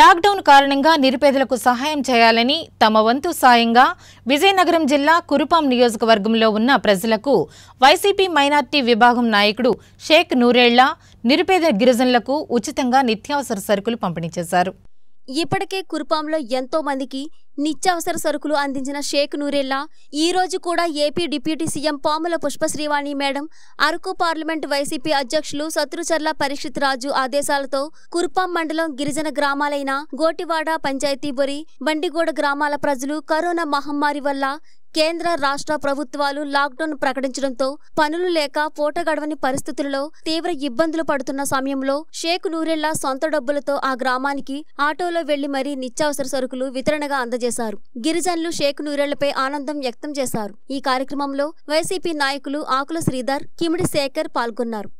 lockdown కారణంగా నిరుపేదలకు సహాయం చేయాలని తమ వంతు సాయంగా విజయనగరం జిల్లా కురుపాం నియోజకవర్గంలో ఉన్న ప్రజలకు వైసీపీ మైనార్టీ విభాగం నాయకుడు షేక్ నూరేళ్ల నిరుపేద గిరిజనులకు ఉచితంగా నిత్యావసర సరుకులు పంపిణీ చేశారు ఇప్పటికే కురుపాంలో ఎంతో మందికి నిత్యావసర సరుకులు అందించిన షేక్ నూరెల్లా ఈరోజు కూడా AP deputy CM Pamula Pushpasrivani madam Araku parliament YCP అధ్యక్షులు శత్రుచర్ల పరీక్షిత్ రాజు ఆదేశాలతో కుర్పాం మండలం గిరిజన గ్రామాలైన గోటివాడ పంచాయతీ బొరి బండిగూడ గ్రామాల ప్రజలు కరోనా మహమ్మారి వల్ల కేంద్ర రాష్ట్ర ప్రభుత్వాలు లాక్డౌన్ ప్రకటించడంతో పనులు లేక పూట గడవని పరిస్థితులలో తీవ్ర ఇబ్బందులు పడుతున్న సమయంలో షేక్ నూరెల్లా సొంత డబ్బులతో ఆ గ్రామానికి ఆటోలో వెళ్లి మరీ నిత్యావసర సరుకులు వితరణగా అందజేశారు గిరిజనులు షేక్ నూరెళ్లపై ఆనందం వ్యక్తం చేశారు ఈ కార్యక్రమంలో వైసీపీ నాయకులు ఆకుల శ్రీధర్ కిమిడి శేఖర్ పాల్గొన్నారు